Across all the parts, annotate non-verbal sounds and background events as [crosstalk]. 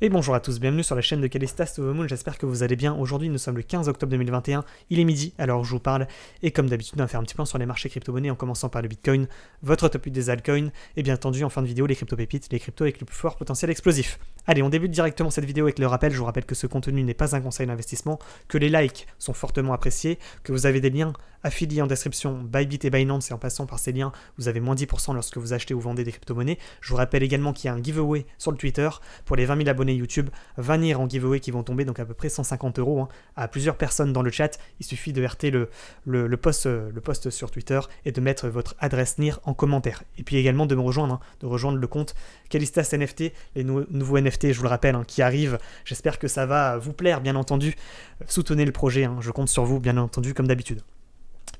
Et bonjour à tous, bienvenue sur la chaîne de Calistas to j'espère que vous allez bien. Aujourd'hui, nous sommes le 15 octobre 2021, il est midi, alors je vous parle. Et comme d'habitude, on va faire un petit plan sur les marchés crypto-monnaies en commençant par le Bitcoin, votre top 8 des altcoins, et bien entendu, en fin de vidéo, les crypto-pépites, les cryptos avec le plus fort potentiel explosif. Allez, on débute directement cette vidéo avec le rappel. Je vous rappelle que ce contenu n'est pas un conseil d'investissement, que les likes sont fortement appréciés, que vous avez des liens affiliés en description, Bybit et Binance, et en passant par ces liens, vous avez moins 10% lorsque vous achetez ou vendez des crypto-monnaies. Je vous rappelle également qu'il y a un giveaway sur le Twitter pour les 20 000 abonnés YouTube, va en giveaway qui vont tomber, donc à peu près 150 euros hein, à plusieurs personnes dans le chat. Il suffit de RT le, le, le, post, euh, le sur Twitter et de mettre votre adresse NIR en commentaire. Et puis également de me rejoindre, hein, de rejoindre le compte Calistas NFT, les nouveaux NFT, je vous le rappelle, hein, qui arrivent. J'espère que ça va vous plaire, bien entendu. Soutenez le projet, je compte sur vous, bien entendu, comme d'habitude.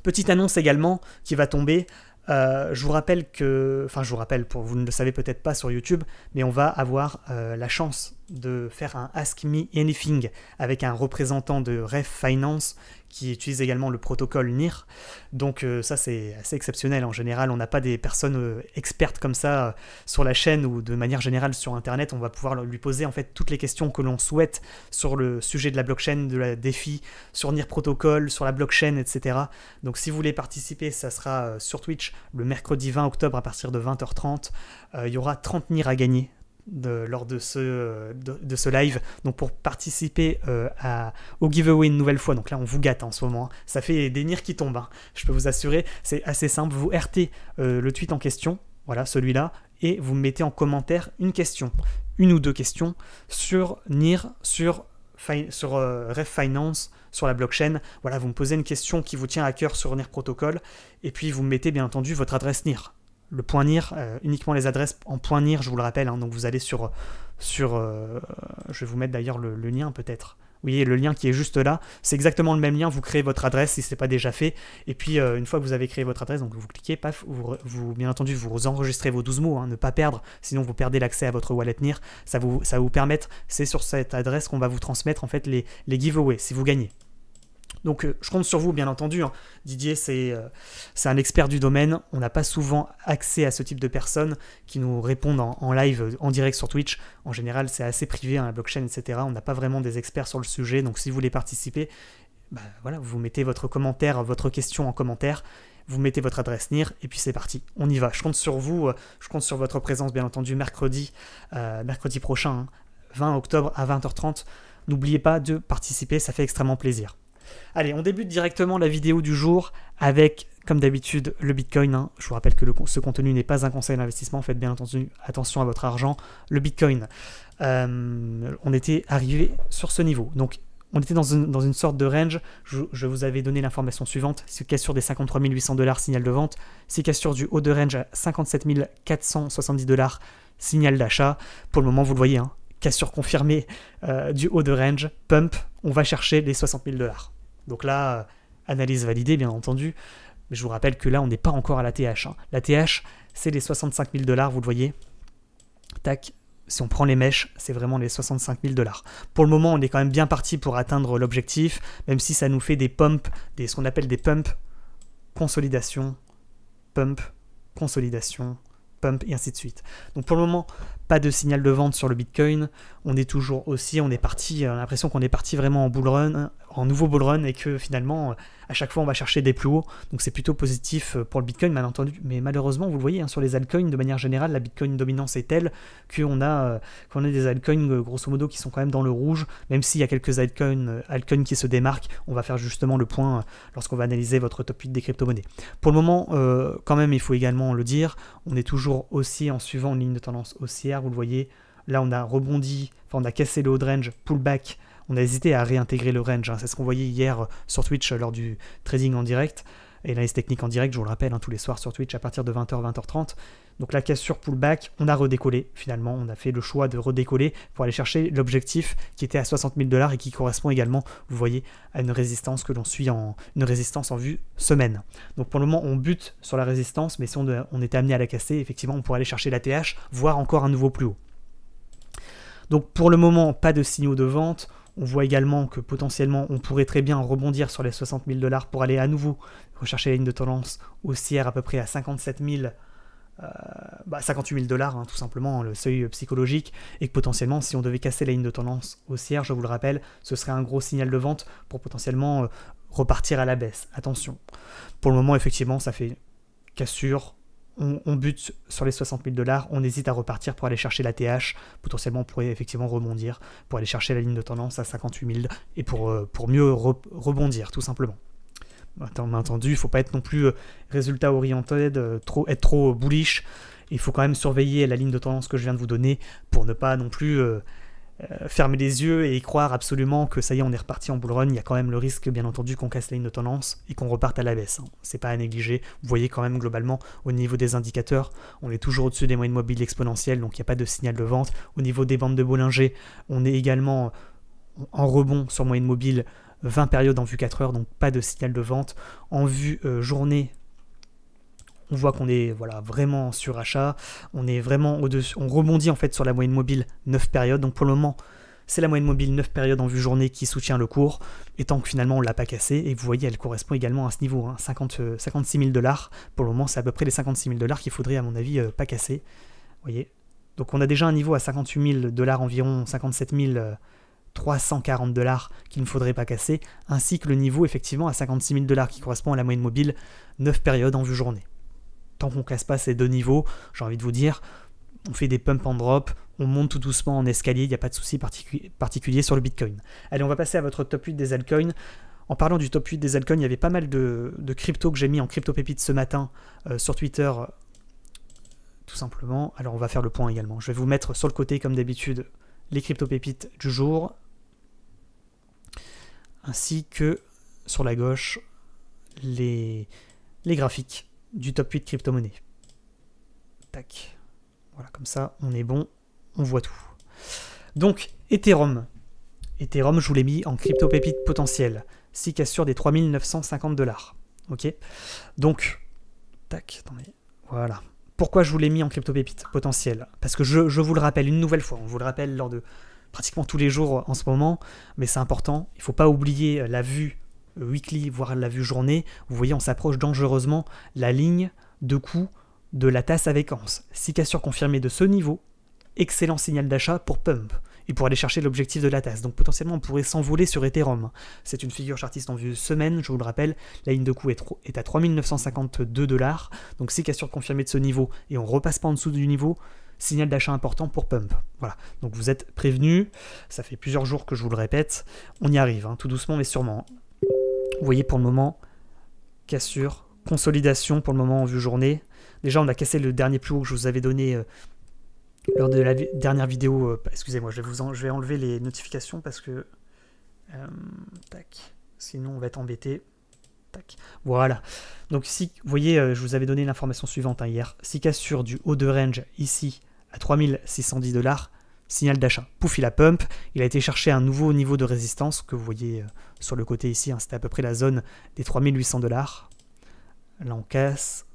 Petite annonce également qui va tomber. Euh, je vous rappelle que, enfin je vous rappelle, pour, vous ne le savez peut-être pas sur YouTube, mais on va avoir euh, la chance de faire un Ask Me Anything avec un représentant de Ref Finance qui utilise également le protocole NIR. Donc euh, ça c'est assez exceptionnel en général, on n'a pas des personnes euh, expertes comme ça euh, sur la chaîne ou de manière générale sur internet, on va pouvoir lui poser en fait toutes les questions que l'on souhaite sur le sujet de la blockchain, de la défi, sur NIR protocole, sur la blockchain, etc. Donc si vous voulez participer, ça sera sur Twitch le mercredi 20 octobre à partir de 20h30. Il y aura 30 NIR à gagner lors de ce, euh, de, ce live. Donc pour participer euh, au giveaway une nouvelle fois, donc là on vous gâte en ce moment, hein. ça fait des nirs qui tombent, hein. je peux vous assurer, c'est assez simple, vous RT euh, le tweet en question, voilà celui-là, et vous mettez en commentaire une question, une ou deux questions sur NIR, sur, sur sur la blockchain. Voilà, vous me posez une question qui vous tient à cœur sur NIR Protocol, et puis vous mettez bien entendu votre adresse NIR le point Nir euh, uniquement les adresses en point .NIR, je vous le rappelle. Hein. donc vous allez sur. sur euh, je vais vous mettre d'ailleurs le, lien peut-être. Oui, le lien qui est juste là, c'est exactement le même lien. Vous créez votre adresse si ce n'est pas déjà fait. Et puis, euh, une fois que vous avez créé votre adresse, donc vous cliquez, paf, vous, bien entendu, vous enregistrez vos 12 mots, hein. ne pas perdre, sinon vous perdez l'accès à votre wallet NIR. Ça, vous, ça va vous permettre, c'est sur cette adresse qu'on va vous transmettre en fait les, les giveaways si vous gagnez. Donc euh, je compte sur vous, bien entendu. Hein. Didier, euh, c'est un expert du domaine. On n'a pas souvent accès à ce type de personnes qui nous répondent en, live, euh, en direct sur Twitch. En général, c'est assez privé, hein, la blockchain, etc. On n'a pas vraiment des experts sur le sujet. Donc si vous voulez participer, bah, voilà, vous mettez votre commentaire, votre question en commentaire. Vous mettez votre adresse NIR et puis c'est parti, on y va. Je compte sur vous, je compte sur votre présence bien entendu mercredi, mercredi prochain, 20 hein. octobre à 20h30. N'oubliez pas de participer, ça fait extrêmement plaisir. Allez, on débute directement la vidéo du jour avec, comme d'habitude, le Bitcoin. Hein. Je vous rappelle que ce contenu n'est pas un conseil d'investissement, faites bien entendu, attention à votre argent. Le Bitcoin, euh, on était arrivé sur ce niveau. Donc on était dans une, sorte de range. Je, vous avais donné l'information suivante. C'est cassure des 53 800 dollars, signal de vente. C'est cassure du haut de range à 57 470 dollars, signal d'achat. Pour le moment, vous le voyez, cassure hein, confirmée euh, du haut de range. Pump, on va chercher les 60 000 dollars. Donc là, analyse validée, bien entendu. Mais je vous rappelle que là, on n'est pas encore à la TH. Hein. La TH, c'est les 65 000 dollars, vous le voyez. Tac, si on prend les mèches, c'est vraiment les 65 000 dollars. Pour le moment, on est quand même bien parti pour atteindre l'objectif, même si ça nous fait des pumps, des, ce qu'on appelle des pumps, consolidation, pump, consolidation, pump, et ainsi de suite. Donc pour le moment, pas de signal de vente sur le Bitcoin. On est toujours aussi, on est parti, on a l'impression qu'on est parti vraiment en bull run, en nouveau bull run et que finalement à chaque fois on va chercher des plus hauts. Donc c'est plutôt positif euh, pour le Bitcoin, mal entendu. Mais malheureusement, vous le voyez, hein, sur les altcoins, de manière générale, la Bitcoin dominance est telle qu'on a, euh, a des altcoins euh, grosso modo qui sont quand même dans le rouge. Même s'il y a quelques altcoins, qui se démarquent, on va faire justement le point lorsqu'on va analyser votre top 8 des crypto-monnaies. Pour le moment, quand même, il faut également le dire, on est toujours aussi en suivant une ligne de tendance haussière. Vous le voyez, là on a rebondi, enfin on a cassé le haut de range, pullback on a hésité à réintégrer le range. Hein. C'est ce qu'on voyait hier euh, sur Twitch euh, lors du trading en direct et l'analyse technique en direct, je vous le rappelle, hein, tous les soirs sur Twitch à partir de 20h, 20h30. Donc la cassure pullback, on a redécollé finalement, on a fait le choix de redécoller pour aller chercher l'objectif qui était à 60 000 dollars et qui correspond également, vous voyez, à une résistance que l'on suit en une résistance en vue semaine. Donc pour le moment, on bute sur la résistance, mais si on, euh, on était amené à la casser, effectivement, on pourrait aller chercher la TH, voire encore un nouveau plus haut. Donc pour le moment, pas de signaux de vente. On voit également que potentiellement on pourrait très bien rebondir sur les 60 000 dollars pour aller à nouveau rechercher la ligne de tendance haussière à peu près à 57 000 58 000 dollars, hein, tout simplement, hein, le seuil psychologique, et que potentiellement, si on devait casser la ligne de tendance haussière, je vous le rappelle, ce serait un gros signal de vente pour potentiellement euh, repartir à la baisse. Attention. Pour le moment, effectivement, ça fait cassure, on, bute sur les 60 000 dollars, on hésite à repartir pour aller chercher la TH, potentiellement on pourrait effectivement rebondir, pour aller chercher la ligne de tendance à 58 000 et pour, euh, pour mieux rebondir tout simplement. Attends, bien entendu, il ne faut pas être non plus euh, résultat orienté, euh, trop, être trop bullish. Il faut quand même surveiller la ligne de tendance que je viens de vous donner pour ne pas non plus euh, fermer les yeux et croire absolument que ça y est, on est reparti en bull run, il y a quand même le risque, bien entendu, qu'on casse la ligne de tendance et qu'on reparte à la baisse. Hein. C'est pas à négliger. Vous voyez quand même, globalement, au niveau des indicateurs, on est toujours au-dessus des moyennes mobiles exponentielles, donc il n'y a pas de signal de vente. Au niveau des bandes de Bollinger, on est également en rebond sur moyenne mobile 20 périodes en vue 4 heures, donc pas de signal de vente. En vue euh, journée, on voit qu'on est voilà, vraiment sur achat, on est vraiment au-dessus, on rebondit en fait sur la moyenne mobile 9 périodes, donc pour le moment c'est la moyenne mobile 9 périodes en vue journée qui soutient le cours, étant que finalement on ne l'a pas cassé, et vous voyez elle correspond également à ce niveau, 50, 56 000 dollars, pour le moment c'est à peu près les 56 000 dollars qu'il faudrait à mon avis euh, pas casser, voyez. Donc on a déjà un niveau à 58 000 dollars environ, 57 340 euh, dollars qu'il ne faudrait pas casser, ainsi que le niveau effectivement à 56 000 dollars qui correspond à la moyenne mobile 9 périodes en vue journée tant qu'on casse pas ces deux niveaux, j'ai envie de vous dire, on fait des pump en drop, on monte tout doucement en escalier, il n'y a pas de souci particulier sur le Bitcoin. Allez, on va passer à votre top 8 des altcoins. En parlant du top 8 des altcoins, il y avait pas mal de, crypto que j'ai mis en crypto pépite ce matin euh, sur Twitter, tout simplement. Alors on va faire le point également. Je vais vous mettre sur le côté, comme d'habitude, les crypto pépites du jour, ainsi que sur la gauche, les graphiques du top 8 crypto-monnaie. Tac. Voilà, comme ça, on est bon, on voit tout. Donc, Ethereum. Ethereum, je vous l'ai mis en crypto-pépite potentielle. Si cassure des 3950 dollars. Ok Donc, tac, attendez. Voilà. Pourquoi je vous l'ai mis en crypto-pépite potentielle Parce que je, je vous le rappelle une nouvelle fois, on vous le rappelle lors de pratiquement tous les jours en ce moment, mais c'est important. Il ne faut pas oublier la vue weekly, voire la vue journée, vous voyez, on s'approche dangereusement la ligne de coût de la tasse à vacances. Si cassure confirmée de ce niveau, excellent signal d'achat pour Pump et pour aller chercher l'objectif de la tasse. Donc potentiellement, on pourrait s'envoler sur Ethereum. C'est une figure chartiste en vue semaine, je vous le rappelle. La ligne de coût est, à 3952 dollars. Donc si cassure confirmée de ce niveau et on repasse pas en dessous du niveau, signal d'achat important pour Pump. Voilà, donc vous êtes prévenus, ça fait plusieurs jours que je vous le répète, on y arrive, hein, tout doucement mais sûrement. Vous voyez pour le moment, cassure, consolidation pour le moment en vue journée. Déjà, on a cassé le dernier plus haut que je vous avais donné euh, lors de la dernière vidéo. Euh, excusez-moi, je, vais enlever les notifications parce que... Euh, tac. Sinon, on va être embêté. Tac. Voilà. Donc si vous voyez, je vous avais donné l'information suivante hein, hier. Si cassure du haut de range ici à 3610 dollars, signal d'achat. Pouf, il a pump, il a été chercher un nouveau niveau de résistance que vous voyez euh, sur le côté ici, hein. c'était à peu près la zone des 3800 dollars. Là on casse,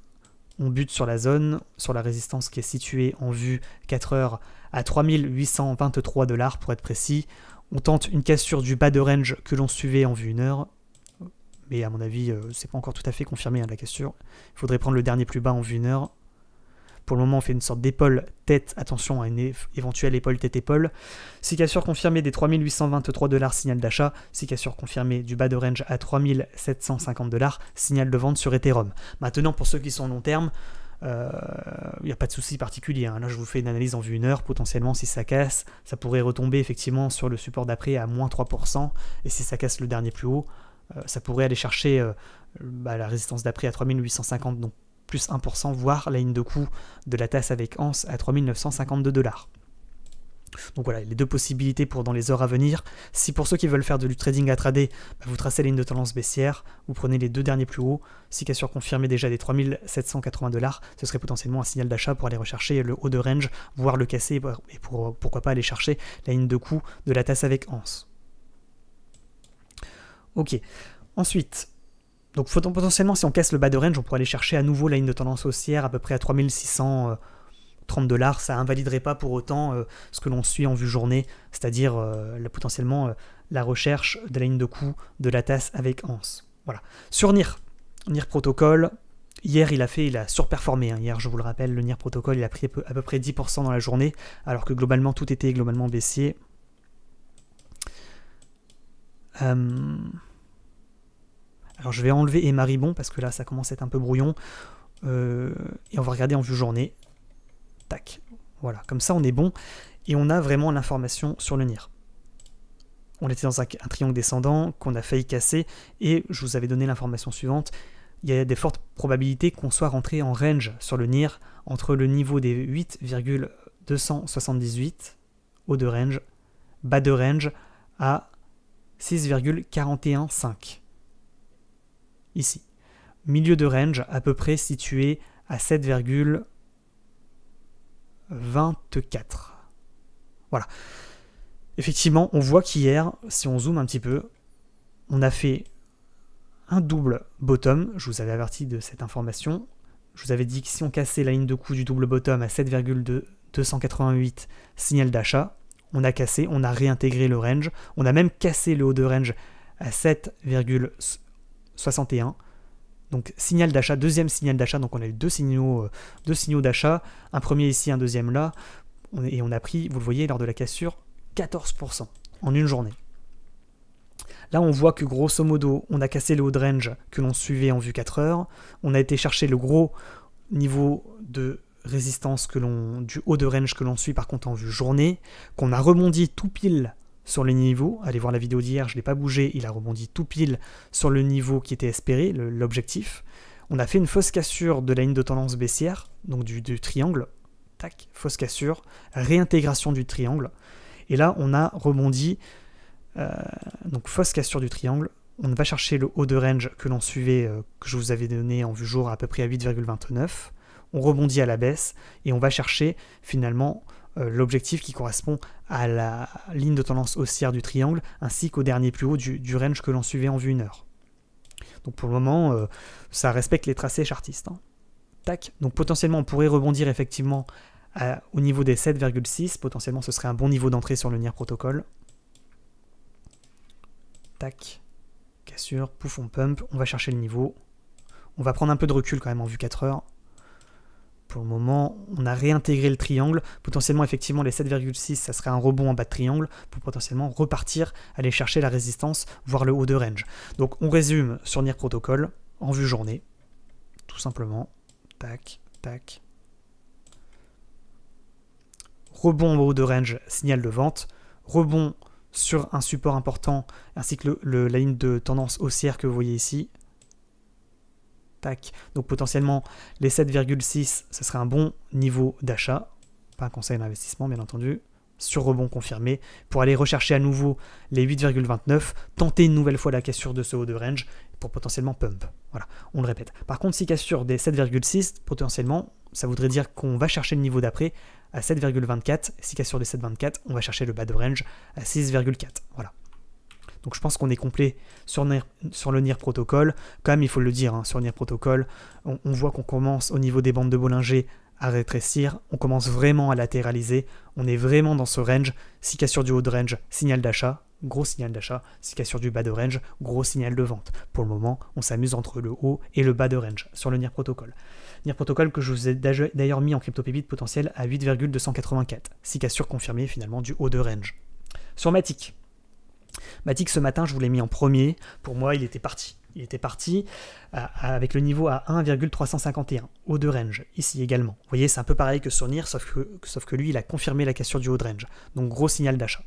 on bute sur la zone, sur la résistance qui est située en vue 4 heures à 3823 dollars pour être précis. On tente une cassure du bas de range que l'on suivait en vue 1 heure. Mais à mon avis, euh, c'est pas encore tout à fait confirmé hein, la cassure. Il faudrait prendre le dernier plus bas en vue 1 heure pour le moment, on fait une sorte d'épaule tête, attention à une éventuelle épaule tête-épaule. cassure confirmée des 3823 dollars signal d'achat, cassure confirmée du bas de range à 3750 dollars signal de vente sur Ethereum. Maintenant, pour ceux qui sont long terme, il euh, n'y a pas de souci particulier. Hein. Là, je vous fais une analyse en vue une heure. Potentiellement, si ça casse, ça pourrait retomber effectivement sur le support d'après à moins 3%. Et si ça casse le dernier plus haut, euh, ça pourrait aller chercher euh, bah, la résistance d'après à 3850. Donc plus 1%, voire la ligne de coût de la tasse avec ans à 3952 dollars. Donc voilà, les deux possibilités pour dans les heures à venir. Si pour ceux qui veulent faire du trading à trader, bah, vous tracez la ligne de tendance baissière, vous prenez les deux derniers plus hauts. Si Cassure confirmait déjà des 3780 dollars, ce serait potentiellement un signal d'achat pour aller rechercher le haut de range, voire le casser et pour, pourquoi pas aller chercher la ligne de coût de la tasse avec ans. Ok. Ensuite, donc potentiellement, si on casse le bas de range, on pourrait aller chercher à nouveau la ligne de tendance haussière à peu près à 3630 euh, dollars. Ça invaliderait pas pour autant euh, ce que l'on suit en vue journée, c'est-à-dire euh, potentiellement la recherche de la ligne de coût de la tasse avec ANS. Voilà. Sur NIR, NIR Protocol, hier il a fait, il a surperformé. Hein. Hier, je vous le rappelle, le NIR Protocol, il a pris à peu près 10% dans la journée, alors que globalement tout était globalement baissier. Euh... Alors je vais enlever et Maribon parce que là ça commence à être un peu brouillon. Euh, et on va regarder en vue journée. Tac. Voilà, comme ça on est bon et on a vraiment l'information sur le NIR. On était dans un, un triangle descendant qu'on a failli casser et je vous avais donné l'information suivante. Il y a des fortes probabilités qu'on soit rentré en range sur le NIR entre le niveau des 8,278 haut de range, bas de range à 6,415 ici. Milieu de range à peu près situé à 7,24. Voilà. Effectivement, on voit qu'hier, si on zoome un petit peu, on a fait un double bottom. Je vous avais averti de cette information. Je vous avais dit que si on cassait la ligne de coup du double bottom à 7,288 signal d'achat, on a cassé, on a réintégré le range. On a même cassé le haut de range à 7.28. 61. Donc signal d'achat, deuxième signal d'achat, donc on a eu deux signaux, euh, deux signaux d'achat, un premier ici, un deuxième là, et on a pris, vous le voyez, lors de la cassure, 14% en une journée. Là, on voit que grosso modo, on a cassé le haut de range que l'on suivait en vue 4 heures. On a été chercher le gros niveau de résistance que l'on du haut de range que l'on suit par contre en vue journée, qu'on a rebondi tout pile sur le niveau. Allez voir la vidéo d'hier, je ne l'ai pas bougé, il a rebondi tout pile sur le niveau qui était espéré, l'objectif. On a fait une fausse cassure de la ligne de tendance baissière, donc du, triangle. Tac, fausse cassure, réintégration du triangle. Et là, on a rebondi, euh, donc fausse cassure du triangle. On va chercher le haut de range que l'on suivait, euh, que je vous avais donné en vue jour à peu près à 8,29. On rebondit à la baisse et on va chercher finalement euh, l'objectif qui correspond à la ligne de tendance haussière du triangle ainsi qu'au dernier plus haut du, range que l'on suivait en vue 1 heure. Donc pour le moment, euh, ça respecte les tracés chartistes. Hein. Tac. Donc potentiellement, on pourrait rebondir effectivement euh, au niveau des 7,6. Potentiellement, ce serait un bon niveau d'entrée sur le NIR protocole. Tac. Cassure. Pouf, on pump. On va chercher le niveau. On va prendre un peu de recul quand même en vue 4 heures. Pour le moment, on a réintégré le triangle. Potentiellement, effectivement, les 7,6, ça serait un rebond en bas de triangle pour potentiellement repartir, aller chercher la résistance, voir le haut de range. Donc on résume sur NIR Protocol en vue journée. Tout simplement. Tac, tac. Rebond en haut de range, signal de vente. Rebond sur un support important, ainsi que le, la ligne de tendance haussière que vous voyez ici, donc potentiellement, les 7,6, ce serait un bon niveau d'achat. Pas un conseil d'investissement, bien entendu. Sur rebond confirmé. Pour aller rechercher à nouveau les 8,29, tenter une nouvelle fois la cassure de ce haut de range pour potentiellement pump. Voilà, on le répète. Par contre, si cassure des 7,6, potentiellement, ça voudrait dire qu'on va chercher le niveau d'après à 7,24. Si cassure des 7,24, on va chercher le bas de range à 6,4. Voilà. Donc je pense qu'on est complet sur, le NIR protocole. Comme il faut le dire, hein, sur NIR protocole, on, voit qu'on commence au niveau des bandes de Bollinger à rétrécir, on commence vraiment à latéraliser, on est vraiment dans ce range, si cassure du haut de range, signal d'achat, gros signal d'achat, si cassure du bas de range, gros signal de vente. Pour le moment, on s'amuse entre le haut et le bas de range sur le NIR protocole. NIR protocole que je vous ai d'ailleurs mis en crypto-pépite potentiel à 8,284, si cassure confirmée finalement du haut de range. Sur Matic, Matic, ce matin, je vous l'ai mis en premier. Pour moi, il était parti. Il était parti euh, avec le niveau à 1,351, haut de range, ici également. Vous voyez, c'est un peu pareil que Surnir sauf que, lui, il a confirmé la cassure du haut de range. Donc, gros signal d'achat.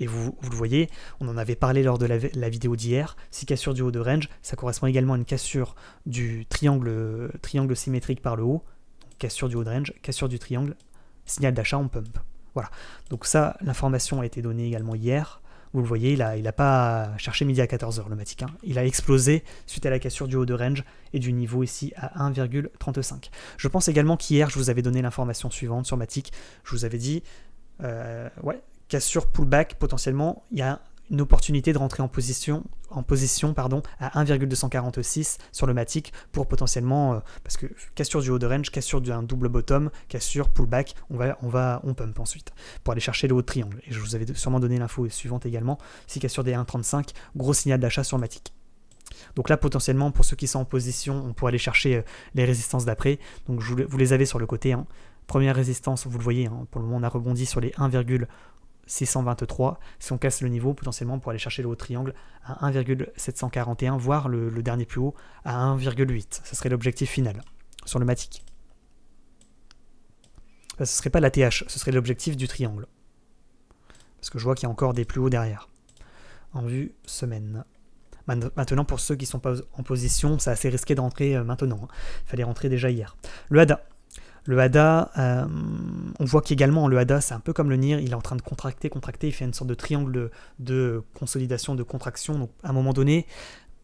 Et vous, le voyez, on en avait parlé lors de la, vidéo d'hier, si cassure du haut de range, ça correspond également à une cassure du triangle, triangle symétrique par le haut, donc cassure du haut de range, cassure du triangle, signal d'achat, en pump. Voilà, donc ça, l'information a été donnée également hier. Vous le voyez, il n'a a pas cherché midi à 14h le Matic. Il a explosé suite à la cassure du haut de range et du niveau ici à 1,35. Je pense également qu'hier, je vous avais donné l'information suivante sur Matic. Je vous avais dit, euh, ouais, cassure, pullback, potentiellement, il y a une opportunité de rentrer en position, en position pardon, à 1,246 sur le Matic pour potentiellement, euh, parce que cassure du haut de range, cassure d'un double bottom, cassure, pullback, on va, on va, on pump ensuite pour aller chercher le haut de triangle. Et je vous avais sûrement donné l'info suivante également, si cassure des 1,35, gros signal d'achat sur le Matic. Donc là, potentiellement, pour ceux qui sont en position, on pourrait aller chercher euh, les résistances d'après. Donc vous les avez sur le côté. Hein. Première résistance, vous le voyez, hein, pour le moment, on a rebondi sur les 1, 623 si on casse le niveau potentiellement pour aller chercher le haut triangle à 1,741 voire le, dernier plus haut à 1,8 ce serait l'objectif final sur le matic ce serait pas la TH ce serait l'objectif du triangle parce que je vois qu'il y a encore des plus hauts derrière en vue semaine Maintenant, pour ceux qui sont pas en position, c'est assez risqué de rentrer euh, maintenant. Hein. Il fallait rentrer déjà hier. Le ADA, le hada, euh, on voit qu'également le hada, c'est un peu comme le nir, il est en train de contracter, contracter, il fait une sorte de triangle de, consolidation, de contraction. Donc à un moment donné,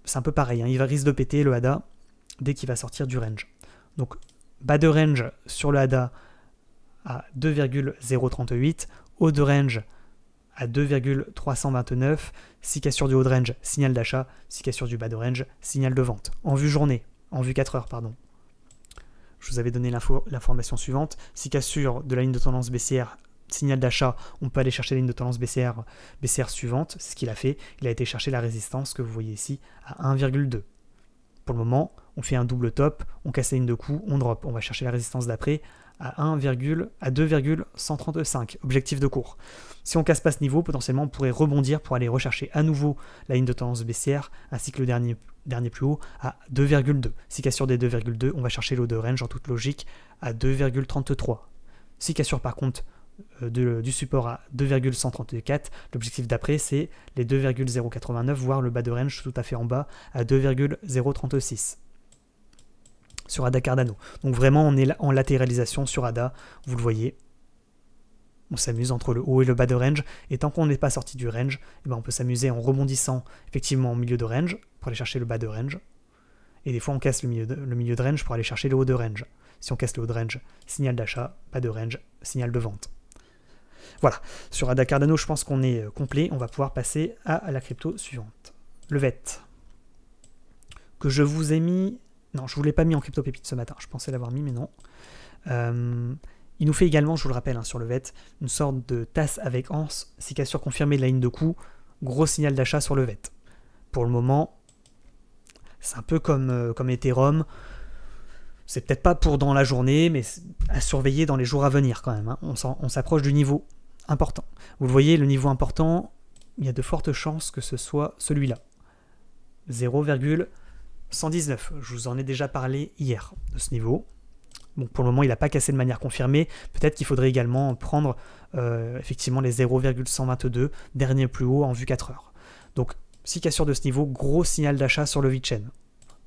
c'est un peu pareil, hein. il va risque de péter le hada dès qu'il va sortir du range. Donc bas de range sur le hada à 2,038, haut de range à 2,329, Si cassure du haut de range, signal d'achat, Si cassure du bas de range, signal de vente. En vue journée, en vue 4 heures, pardon. Je vous avais donné l'information suivante. Si cassure de la ligne de tendance baissière, signal d'achat, on peut aller chercher la ligne de tendance baissière, baissière suivante. C'est ce qu'il a fait. Il a été chercher la résistance que vous voyez ici à 1,2. Pour le moment, on fait un double top, on casse la ligne de coup, on drop. On va chercher la résistance d'après à 1, à 2,135, objectif de cours. Si on casse pas ce niveau, potentiellement on pourrait rebondir pour aller rechercher à nouveau la ligne de tendance baissière ainsi que le dernier dernier plus haut à 2,2. Si cassure des 2,2, on va chercher l'eau de range en toute logique à 2,33. Si cassure par contre euh, du support à 2,134, l'objectif d'après c'est les 2,089, voire le bas de range tout à fait en bas à 2,036 sur Ada Cardano. Donc vraiment on est en latéralisation sur Ada, vous le voyez, on s'amuse entre le haut et le bas de range, et tant qu'on n'est pas sorti du range, eh ben, on peut s'amuser en rebondissant effectivement au milieu de range pour aller chercher le bas de range, et des fois on casse le milieu de, le milieu de range pour aller chercher le haut de range. Si on casse le haut de range, signal d'achat, bas de range, signal de vente. Voilà, sur Ada Cardano, je pense qu'on est euh, complet, on va pouvoir passer à la crypto suivante. Le VET, que je vous ai mis... Non, je ne vous l'ai pas mis en crypto pépite ce matin, je pensais l'avoir mis, mais non. Euh... Il nous fait également, je vous le rappelle, hein, sur le VET, une sorte de tasse avec anse, c'est confirmée de la ligne de coût, gros signal d'achat sur le VET. Pour le moment, c'est un peu comme, euh, comme Ethereum. C'est peut-être pas pour dans la journée, mais à surveiller dans les jours à venir quand même. Hein. On s'approche du niveau important. Vous le voyez, le niveau important, il y a de fortes chances que ce soit celui-là. 0,119. Je vous en ai déjà parlé hier de ce niveau. Donc pour le moment, il n'a pas cassé de manière confirmée. Peut-être qu'il faudrait également prendre euh, effectivement les 0,122, dernier plus haut en vue 4 heures. Donc, si cassure de ce niveau, gros signal d'achat sur le chain.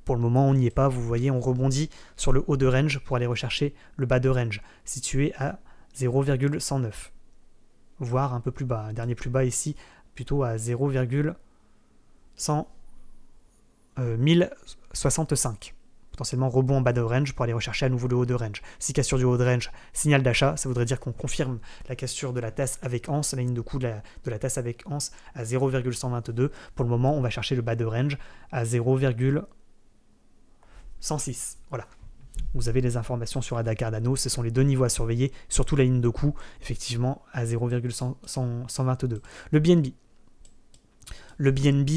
Pour le moment, on n'y est pas. Vous voyez, on rebondit sur le haut de range pour aller rechercher le bas de range, situé à 0,109, voire un peu plus bas. dernier plus bas ici, plutôt à 0,1065 potentiellement rebond en bas de range pour aller rechercher à nouveau le haut de range. Si cassure du haut de range, signal d'achat, ça voudrait dire qu'on confirme la cassure de la tasse avec ans, la ligne de coût de la, tasse avec ans à 0,122. Pour le moment, on va chercher le bas de range à 0,106. Voilà. Vous avez les informations sur Ada Cardano, ce sont les deux niveaux à surveiller, surtout la ligne de coût. effectivement, à 0,122. Le BNB, le BNB,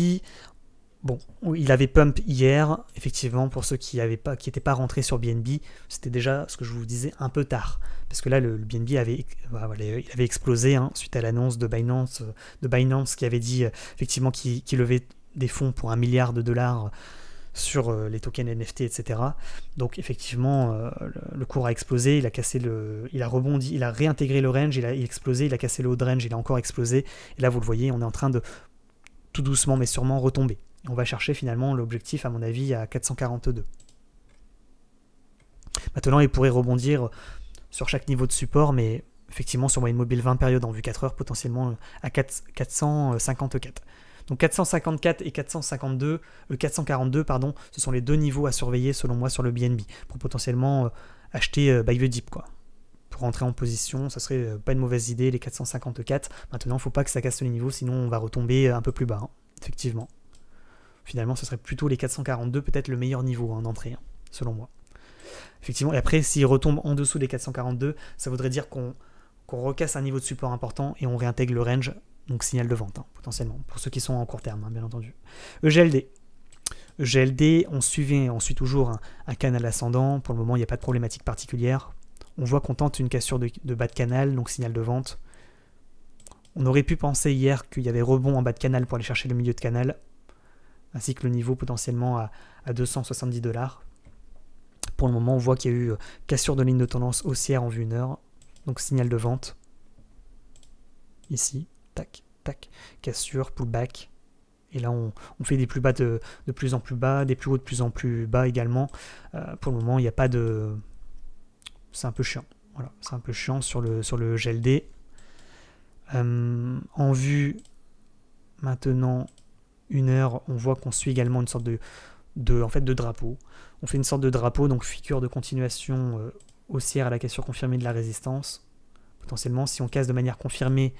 Bon, il avait pump hier, effectivement, pour ceux qui n'étaient pas, pas rentrés sur BNB, c'était déjà ce que je vous disais un peu tard. Parce que là, le, BNB avait, explosé hein, suite à l'annonce de Binance, de qui avait dit euh, effectivement qu'il levait des fonds pour un milliard de dollars sur euh, les tokens NFT, etc. Donc effectivement, euh, le cours a explosé, il a cassé le, il a rebondi, il a réintégré le range, il a, il a explosé, il a cassé le haut de range, il a encore explosé. Et là, vous le voyez, on est en train de tout doucement mais sûrement retomber on va chercher finalement l'objectif, à mon avis, à 442. Maintenant, il pourrait rebondir sur chaque niveau de support, mais effectivement, sur moyenne mobile 20 périodes en vue 4 heures, potentiellement euh, à 4, 454. Donc 454 et 452, 442, euh, pardon, ce sont les deux niveaux à surveiller selon moi sur le BNB pour potentiellement euh, acheter by the dip quoi. Pour rentrer en position, ça serait pas une mauvaise idée les 454. Maintenant, il faut pas que ça casse les niveaux, sinon on va retomber un peu plus bas, hein, effectivement finalement, ce serait plutôt les 442, peut-être le meilleur niveau en hein, d'entrée, hein, selon moi. Effectivement, et après, s'il retombe en dessous des 442, ça voudrait dire qu'on recasse un niveau de support important et on réintègre le range, donc signal de vente, hein, potentiellement, pour ceux qui sont en court terme, bien entendu. EGLD. EGLD, on suivait, on suit toujours un, canal ascendant, pour le moment, il n'y a pas de problématique particulière. On voit qu'on tente une cassure de bas de canal, donc signal de vente. On aurait pu penser hier qu'il y avait rebond en bas de canal pour aller chercher le milieu de canal ainsi que le niveau potentiellement à, 270 dollars. Pour le moment, on voit qu'il y a eu euh, cassure de ligne de tendance haussière en vue une heure, donc signal de vente. Ici, tac, tac, cassure, pullback. Et là, on, fait des plus bas de, plus en plus bas, des plus hauts de plus en plus bas également. Euh, pour le moment, il n'y a pas de... C'est un peu chiant. Voilà, c'est un peu chiant sur le, sur le GLD. Euh, en vue maintenant une heure, on voit qu'on suit également une sorte de, de, en fait, de drapeau. On fait une sorte de drapeau, donc figure de continuation euh, haussière à la cassure confirmée de la résistance. Potentiellement, si on casse de manière confirmée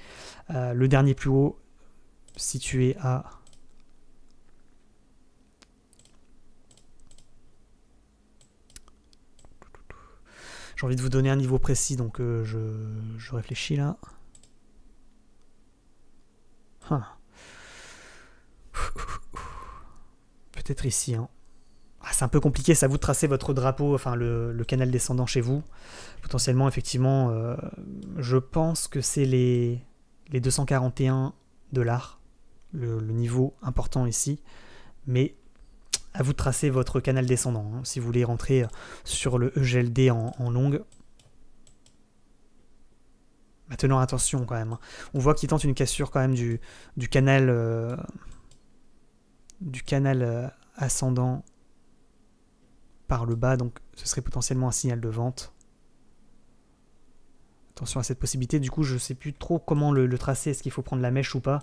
euh, le dernier plus haut situé à J'ai envie de vous donner un niveau précis, donc euh, je, réfléchis là. Hein. être ici. Hein. Ah, c'est un peu compliqué, ça vous de tracer votre drapeau, enfin le, canal descendant chez vous. Potentiellement, effectivement, euh, je pense que c'est les, les 241 dollars, le, niveau important ici. Mais à vous de tracer votre canal descendant. Hein, si vous voulez rentrer sur le EGLD en, longue, Maintenant, attention quand même. Hein. On voit qu'il tente une cassure quand même du, du canal euh, du canal euh, ascendant par le bas, donc ce serait potentiellement un signal de vente. Attention à cette possibilité, du coup je ne sais plus trop comment le, tracer, est-ce qu'il faut prendre la mèche ou pas.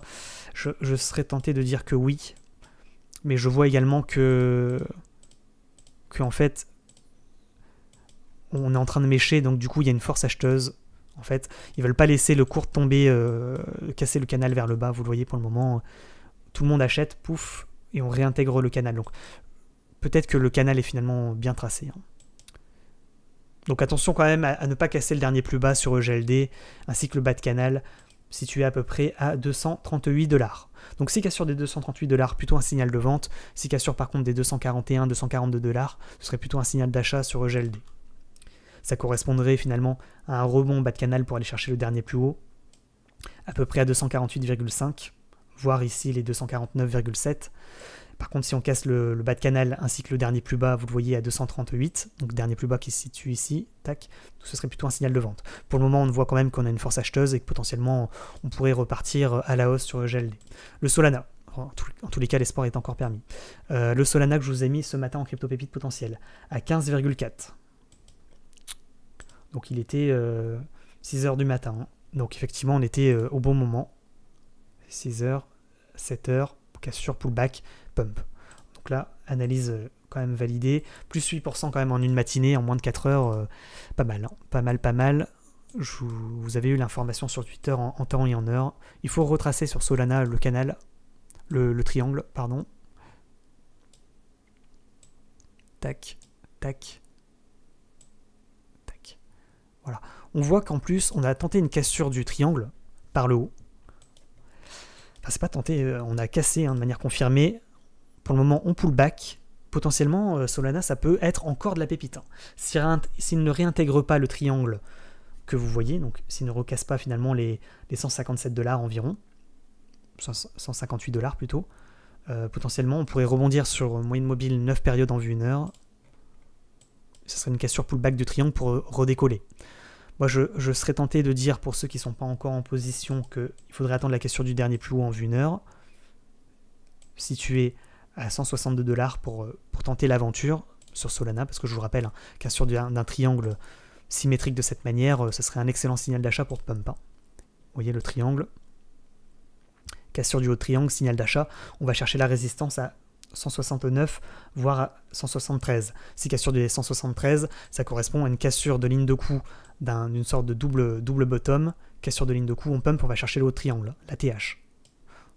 Je, serais tenté de dire que oui, mais je vois également que, en fait on est en train de mêcher. donc du coup il y a une force acheteuse. En fait, ils veulent pas laisser le cours tomber, euh, casser le canal vers le bas, vous le voyez pour le moment. Tout le monde achète, pouf, et on réintègre le canal. Donc peut-être que le canal est finalement bien tracé. Hein. Donc attention quand même à, ne pas casser le dernier plus bas sur EGLD ainsi que le bas de canal situé à peu près à 238 dollars. Donc si cassure des 238 dollars, plutôt un signal de vente. Si cassure par contre des 241, 242 dollars, ce serait plutôt un signal d'achat sur EGLD. Ça correspondrait finalement à un rebond bas de canal pour aller chercher le dernier plus haut, à peu près à 248,5. Voir ici les 249,7. Par contre, si on casse le, bas de canal ainsi que le dernier plus bas, vous le voyez à 238, donc dernier plus bas qui se situe ici, tac, ce serait plutôt un signal de vente. Pour le moment, on voit quand même qu'on a une force acheteuse et que potentiellement on pourrait repartir à la hausse sur le GLD. Le Solana, en, tous les cas, l'espoir est encore permis. Euh, le Solana que je vous ai mis ce matin en crypto-pépite potentiel à 15,4. Donc il était 6 euh, h du matin. Donc effectivement, on était euh, au bon moment. 6h, 7h, cassure, pullback, pump. Donc là, analyse euh, quand même validée. Plus 8% quand même en une matinée, en moins de 4 heures. Euh, hein. pas mal, pas mal, pas mal. vous, avez eu l'information sur Twitter en, temps et en heure. Il faut retracer sur Solana le canal, le, le triangle, pardon. Tac, tac, tac. Voilà. On voit qu'en plus, on a tenté une cassure du triangle par le haut. Ah, c'est pas tenté, euh, on a cassé hein, de manière confirmée. Pour le moment, on pull back. Potentiellement, euh, Solana, ça peut être encore de la pépite. Hein. S'il ne réintègre pas le triangle que vous voyez, donc s'il ne recasse pas finalement les, 157 dollars environ, 158 dollars plutôt, euh, potentiellement on pourrait rebondir sur moyenne mobile 9 périodes en vue 1 heure. Ce serait une cassure pullback du triangle pour redécoller. Moi, je, serais tenté de dire pour ceux qui ne sont pas encore en position qu'il faudrait attendre la question du dernier plus haut en une heure, situé à 162 dollars euh, pour, tenter l'aventure sur Solana, parce que je vous rappelle cassure hein, d'un triangle symétrique de cette manière, euh, ce serait un excellent signal d'achat pour Pumpa. Hein. Vous voyez le triangle, cassure du haut triangle, signal d'achat, on va chercher la résistance à 169, voire 173. Si cassure des 173, ça correspond à une cassure de ligne de cou d'une sorte de double, double bottom. Cassure de ligne de cou, on pump, on va chercher le haut triangle, la TH.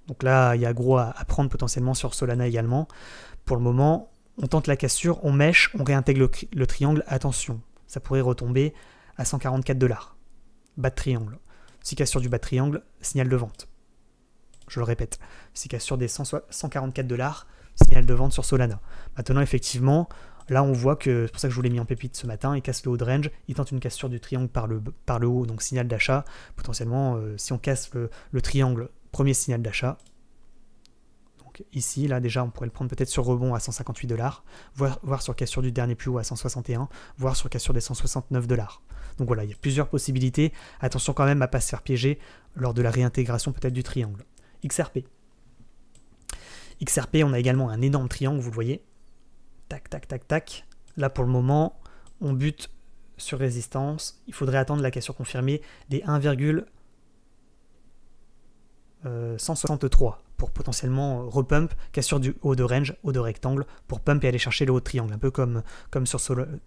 Donc là, il y a gros à, prendre potentiellement sur Solana également. Pour le moment, on tente la cassure, on mèche, on réintègre le, triangle. Attention, ça pourrait retomber à 144 dollars. Bas de triangle. Si cassure du bas de triangle, signal de vente. Je le répète, si cassure des 144 dollars, signal de vente sur Solana. Maintenant, effectivement, là on voit que, c'est pour ça que je vous l'ai mis en pépite ce matin, il casse le haut de range, il tente une cassure du triangle par le, par le haut, donc signal d'achat. Potentiellement, euh, si on casse le, triangle, premier signal d'achat. Donc ici, là déjà, on pourrait le prendre peut-être sur rebond à 158 dollars, voire, sur cassure du dernier plus haut à 161, voire sur cassure des 169 dollars. Donc voilà, il y a plusieurs possibilités. Attention quand même à ne pas se faire piéger lors de la réintégration peut-être du triangle. XRP. XRP, on a également un énorme triangle, vous le voyez. Tac, tac, tac, tac. Là, pour le moment, on bute sur résistance. Il faudrait attendre la cassure confirmée des 1,163 euh, pour potentiellement euh, repump, cassure du haut de range, haut de rectangle, pour pump et aller chercher le haut de triangle, un peu comme, comme, sur,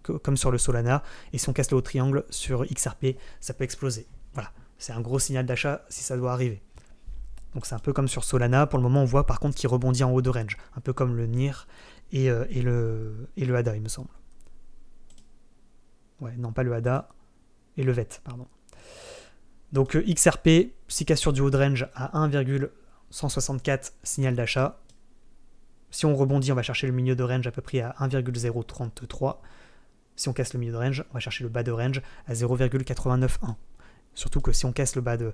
comme sur le Solana. Et si on casse le haut triangle sur XRP, ça peut exploser. Voilà, c'est un gros signal d'achat si ça doit arriver. Donc c'est un peu comme sur Solana, pour le moment on voit par contre qu'il rebondit en haut de range, un peu comme le NIR euh, et, le, et le ADA il me semble. Ouais, non pas le ADA, et le VET, pardon. Donc euh, XRP, si sur du haut de range à 1,164 signal d'achat. Si on rebondit, on va chercher le milieu de range à peu près à 1,033. Si on casse le milieu de range, on va chercher le bas de range à 0,891. Surtout que si on casse le bas de.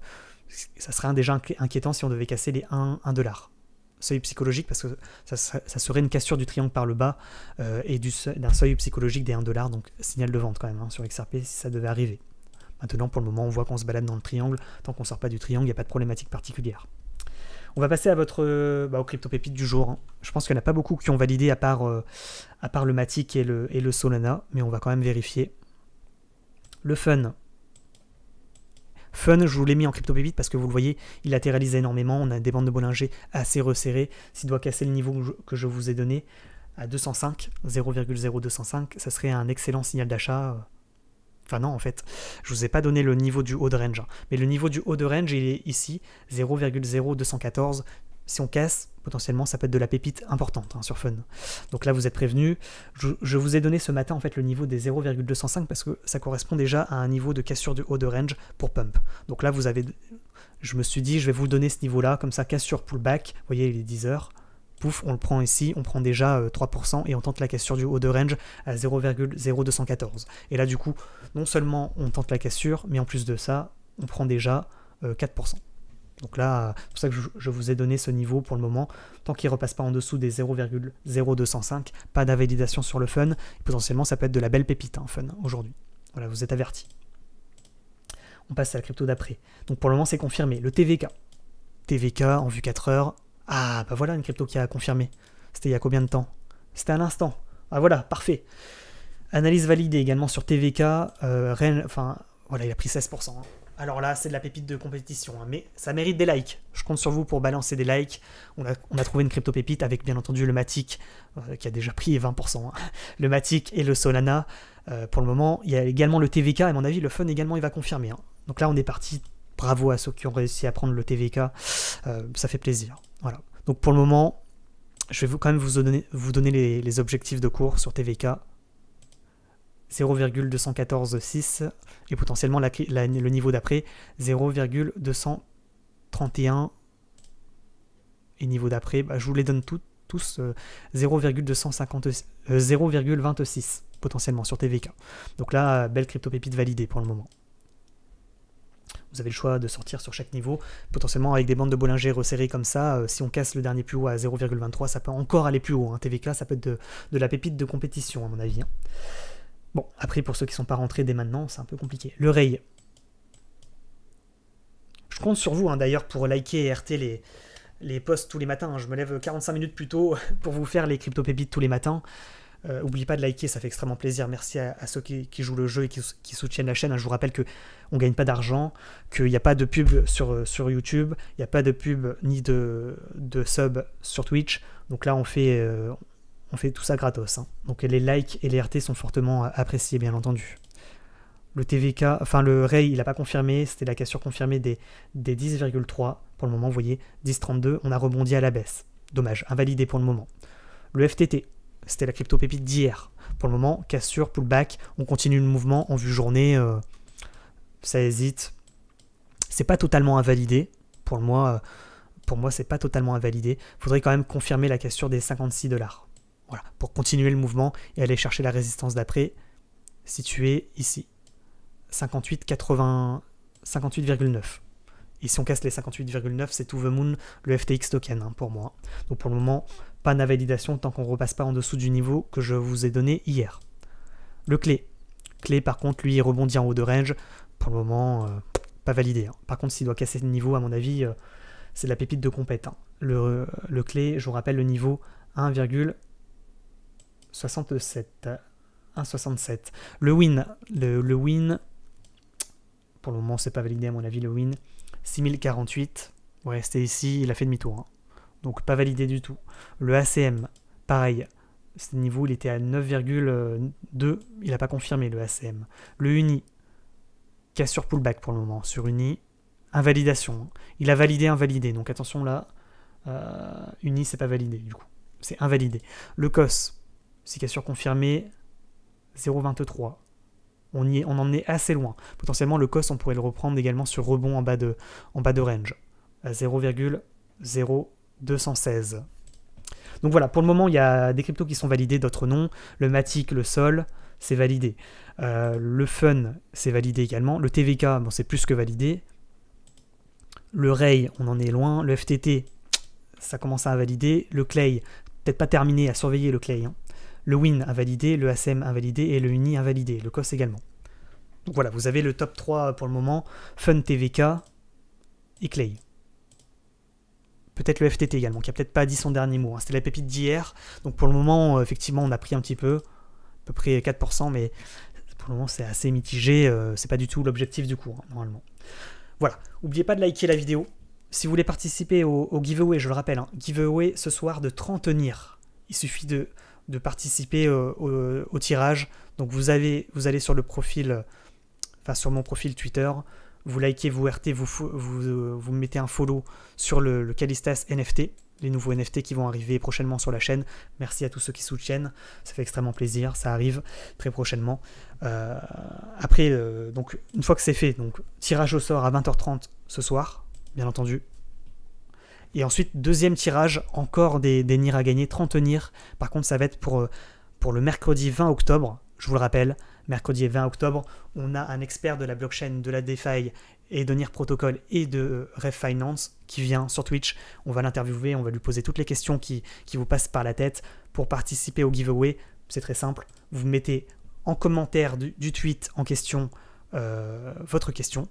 Ça serait déjà inquiétant si on devait casser les 1, 1 dollar. Seuil psychologique, parce que ça, serait une cassure du triangle par le bas euh, et d'un seuil psychologique des 1 donc signal de vente quand même hein, sur XRP si ça devait arriver. Maintenant, pour le moment, on voit qu'on se balade dans le triangle. Tant qu'on ne sort pas du triangle, il n'y a pas de problématique particulière. On va passer à votre, euh, bah, crypto pépite du jour. Hein. Je pense qu'il n'y en a pas beaucoup qui ont validé à part, euh, à part le Matic et le, et le Solana, mais on va quand même vérifier. Le Fun, Fun, je vous l'ai mis en crypto pépite parce que vous le voyez, il latéralise énormément. On a des bandes de Bollinger assez resserrées. S'il doit casser le niveau que je, vous ai donné à 205, 0,0205, ça serait un excellent signal d'achat. Euh. Enfin non, en fait, je vous ai pas donné le niveau du haut de range. Hein. Mais le niveau du haut de range, il est ici, 0,0214, si on casse, potentiellement, ça peut être de la pépite importante hein, sur Fun. Donc là, vous êtes prévenu. Je, vous ai donné ce matin, en fait, le niveau des 0,205 parce que ça correspond déjà à un niveau de cassure du haut de range pour pump. Donc là, vous avez... Je me suis dit, je vais vous donner ce niveau-là, comme ça, cassure pullback. Vous voyez, il est 10 heures. Pouf, on le prend ici, on prend déjà 3% euh, et on tente la cassure du haut de range à 0,0214. Et là, du coup, non seulement on tente la cassure, mais en plus de ça, on prend déjà 4%. Euh, donc là, c'est pour ça que je, vous ai donné ce niveau pour le moment. Tant qu'il ne repasse pas en dessous des 0,0205, pas d'invalidation sur le fun. potentiellement, ça peut être de la belle pépite, un hein, fun, aujourd'hui. Voilà, vous êtes averti. On passe à la crypto d'après. Donc pour le moment, c'est confirmé. Le TVK. TVK en vue 4 heures. Ah, bah voilà une crypto qui a confirmé. C'était il y a combien de temps C'était à l'instant. Ah voilà, parfait. Analyse validée également sur TVK. Euh, enfin, voilà, il a pris 16%. Alors là, c'est de la pépite de compétition, hein, mais ça mérite des likes. Je compte sur vous pour balancer des likes. On a, trouvé une crypto pépite avec bien entendu le Matic, euh, qui a déjà pris 20%, hein. le Matic et le Solana. Euh, pour le moment, il y a également le TVK, et à mon avis, le Fun également, il va confirmer. Hein. Donc là, on est parti. Bravo à ceux qui ont réussi à prendre le TVK. Euh, ça fait plaisir. Voilà. Donc pour le moment, je vais quand même vous donner, les, les objectifs de cours sur TVK. 0,214,6 et potentiellement le niveau d'après 0,231 et niveau d'après, bah, je vous les donne tous 0,26 euh, 0,26 euh, potentiellement sur TVK. Donc là, belle crypto-pépite validée pour le moment. Vous avez le choix de sortir sur chaque niveau, potentiellement avec des bandes de Bollinger resserrées comme ça. Euh, si on casse le dernier plus haut à 0,23, ça peut encore aller plus haut. Hein. TVK, ça peut être de, la pépite de compétition, à mon avis. Hein. Bon, après, pour ceux qui ne sont pas rentrés dès maintenant, c'est un peu compliqué. Le Ray. Je compte sur vous, hein, d'ailleurs, pour liker et RT les, les posts tous les matins. Hein. Je me lève 45 minutes plus tôt [laughs] pour vous faire les crypto-pépites tous les matins. Euh, N'oubliez pas de liker, ça fait extrêmement plaisir. Merci à, ceux qui, jouent le jeu et qui, soutiennent la chaîne. Hein. Je vous rappelle que on gagne pas d'argent, qu'il n'y a pas de pub sur, euh, sur YouTube, il n'y a pas de pub ni de, sub sur Twitch. Donc là, on fait, euh, on fait tout ça gratos. Hein. Donc les likes et les RT sont fortement appréciés, bien entendu. Le TVK, enfin le Ray, il n'a pas confirmé, c'était la cassure confirmée des, 10,3. Pour le moment, vous voyez, 10,32, on a rebondi à la baisse. Dommage, invalidé pour le moment. Le FTT, c'était la crypto pépite d'hier. Pour le moment, cassure, pullback, on continue le mouvement en vue journée, euh, ça hésite. C'est pas totalement invalidé. Pour moi, euh, pour moi c'est pas totalement invalidé. Faudrait quand même confirmer la cassure des 56 dollars. Voilà, pour continuer le mouvement et aller chercher la résistance d'après, située ici. 58,9. et si on casse les 58,9, c'est tout the moon, le FTX token hein, pour moi. Donc pour le moment, pas d'invalidation validation tant qu'on ne repasse pas en dessous du niveau que je vous ai donné hier. Le clé. Clé par contre, lui, il rebondit en haut de range. Pour le moment, euh, pas validé. Hein. Par contre, s'il doit casser le niveau, à mon avis, euh, c'est la pépite de compète. Hein. Le, le, clé, je vous rappelle, le niveau 1,1. 67. 1,67. Le win, le, win, pour le moment c'est pas validé à mon avis le win, 6048, Ouais, c'était ici, il a fait demi-tour. Hein. Donc pas validé du tout. Le ACM, pareil, ce niveau il était à 9,2, il n'a pas confirmé le ACM. Le Uni, sur pullback pour le moment, sur Uni, invalidation. Hein. Il a validé, invalidé, donc attention là, euh, Uni c'est pas validé du coup, c'est invalidé. Le COS, Cicature confirmé 0,23. On, on en est assez loin. Potentiellement, le COS, on pourrait le reprendre également sur rebond en bas de, en bas de range. 0,0216. Euh, Donc voilà, pour le moment, il y a des cryptos qui sont validés, d'autres non. Le Matic, le Sol, c'est validé. Euh, le Fun, c'est validé également. Le TVK, bon, c'est plus que validé. Le Ray, on en est loin. Le FTT, ça commence à valider. Le Clay, peut-être pas terminé, à surveiller le Clay. Hein le win invalidé, le ASM e invalidé et le uni invalidé, le cos également. Donc voilà, vous avez le top 3 pour le moment, Fun TVK et Clay. Peut-être le FTT également, qui a peut-être pas dit son dernier mot. Hein. C'était la pépite d'hier, donc pour le moment, euh, effectivement, on a pris un petit peu, à peu près 4%, mais pour le moment, c'est assez mitigé, euh, c'est pas du tout l'objectif du cours, hein, normalement. Voilà, n'oubliez pas de liker la vidéo. Si vous voulez participer au, giveaway, je le rappelle, hein, giveaway ce soir de 30 nirs. Il suffit de de participer au, tirage. Donc vous, avez, vous allez sur le profil, enfin sur mon profil Twitter, vous likez, vous RT, vous, vous, euh, vous mettez un follow sur le, Calistas NFT, les nouveaux NFT qui vont arriver prochainement sur la chaîne. Merci à tous ceux qui soutiennent, ça fait extrêmement plaisir, ça arrive très prochainement. Euh, après, euh, donc une fois que c'est fait, donc tirage au sort à 20h30 ce soir, bien entendu, et ensuite, deuxième tirage, encore des, des à gagner, 30 nirs. Par contre, ça va être pour, euh, pour le mercredi 20 octobre, je vous le rappelle, mercredi 20 octobre, on a un expert de la blockchain, de la DeFi et de NIR Protocol et de euh, Ref Finance qui vient sur Twitch. On va l'interviewer, on va lui poser toutes les questions qui, vous passent par la tête. Pour participer au giveaway, c'est très simple. Vous mettez en commentaire du, tweet en question euh, votre question.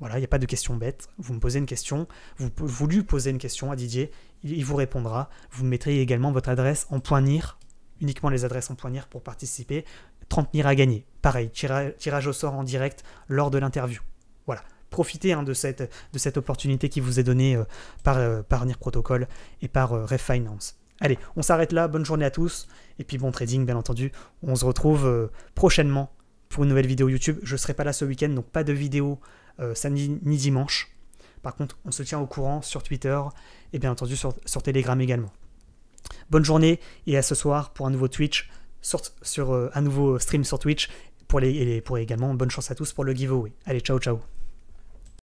Voilà, il n'y a pas de questions bête. Vous me posez une question, vous, voulez lui posez une question à Didier, il, vous répondra. Vous mettrez également votre adresse en poignier, uniquement les adresses en .nir pour participer. 30 NIR à gagner. Pareil, tirage au sort en direct lors de l'interview. Voilà, profitez hein, de, cette, de cette opportunité qui vous est donnée euh, euh, par, NIR Protocol et par euh, Refinance. Allez, on s'arrête là, bonne journée à tous, et puis bon trading bien entendu, on se retrouve prochainement pour une nouvelle vidéo YouTube. Je ne serai pas là ce week-end, donc pas de vidéo euh, samedi ni dimanche. Par contre, on se tient au courant sur Twitter et bien entendu sur, Telegram également. Bonne journée et à ce soir pour un nouveau Twitch, sur, euh, un nouveau stream sur Twitch pour pour également bonne chance à tous pour le giveaway. Allez, ciao ciao.